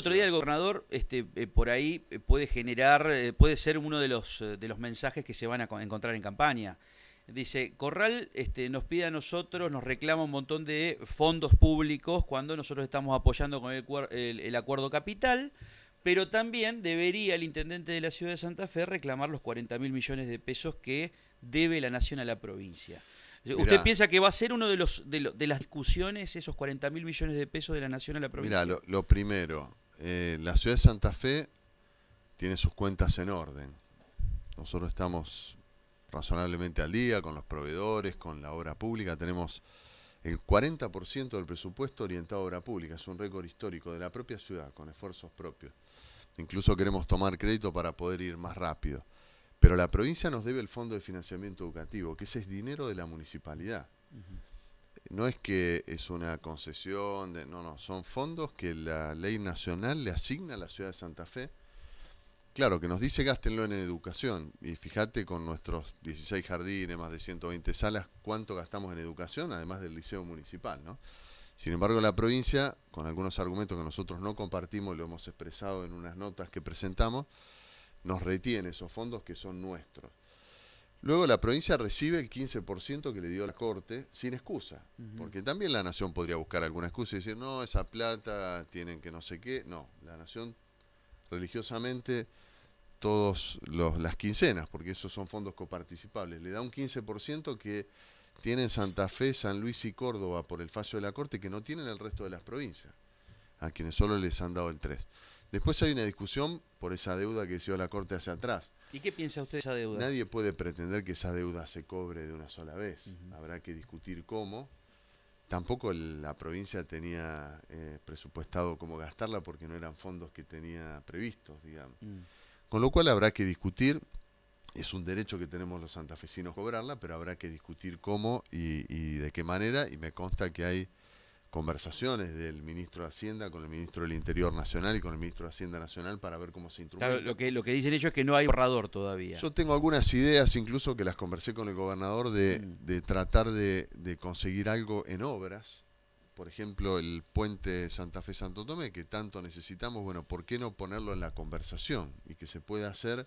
otro día el gobernador, este, eh, por ahí eh, puede generar, eh, puede ser uno de los, de los mensajes que se van a encontrar en campaña. Dice, Corral este, nos pide a nosotros, nos reclama un montón de fondos públicos cuando nosotros estamos apoyando con el, acuerdo capital, pero también debería el intendente de la ciudad de Santa Fe reclamar los 40 mil millones de pesos que debe la nación a la provincia. ¿Usted piensa que va a ser uno de los de, las discusiones esos 40 mil millones de pesos de la nación a la provincia? Mira, lo, primero, eh, la ciudad de Santa Fe tiene sus cuentas en orden. Nosotros estamos razonablemente al día con los proveedores, con la obra pública. Tenemos el 40% del presupuesto orientado a obra pública. Es un récord histórico de la propia ciudad, con esfuerzos propios. Incluso queremos tomar crédito para poder ir más rápido. Pero la provincia nos debe el Fondo de Financiamiento Educativo, que ese es dinero de la municipalidad no es que es una concesión, no, no, son fondos que la ley nacional le asigna a la ciudad de Santa Fe. Claro, que nos dice gástenlo en educación. Y fíjate con nuestros 16 jardines, más de 120 salas, cuánto gastamos en educación, además del liceo municipal, ¿no? Sin embargo, la provincia, con algunos argumentos que nosotros no compartimos, lo hemos expresado en unas notas que presentamos, nos retiene esos fondos que son nuestros. Luego la provincia recibe el 15% que le dio la Corte sin excusa, porque también la Nación podría buscar alguna excusa y decir, no, esa plata tienen que no sé qué. No, la Nación religiosamente todas las quincenas, porque esos son fondos coparticipables, le da un 15% que tienen Santa Fe, San Luis y Córdoba por el fallo de la Corte que no tienen el resto de las provincias, a quienes solo les han dado el 3%. Después hay una discusión por esa deuda que dio la Corte hacia atrás. ¿Y qué piensa usted de esa deuda? Nadie puede pretender que esa deuda se cobre de una sola vez. Habrá que discutir cómo. Tampoco la provincia tenía eh, presupuestado cómo gastarla porque no eran fondos que tenía previstos, digamos. Mm. Con lo cual habrá que discutir. Es un derecho que tenemos los santafesinos cobrarla, pero habrá que discutir cómo y de qué manera. Y me consta que hay conversaciones del ministro de Hacienda con el ministro del Interior Nacional y con el ministro de Hacienda Nacional para ver cómo se introduce. lo que, lo que dicen ellos es que no hay borrador todavía. Yo tengo algunas ideas, incluso que las conversé con el gobernador, de, tratar de, conseguir algo en obras. Por ejemplo, el puente Santa Fe-Santo Tomé, que tanto necesitamos, bueno, ¿por qué no ponerlo en la conversación? Y que se pueda hacer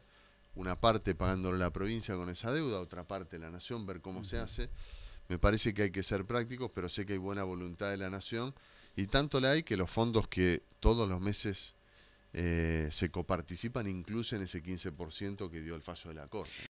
una parte pagándole la provincia con esa deuda, otra parte la nación, ver cómo se hace me parece que hay que ser prácticos, pero sé que hay buena voluntad de la nación y tanto la hay que los fondos que todos los meses eh, se coparticipan incluso en ese 15% que dio el fallo de la Corte.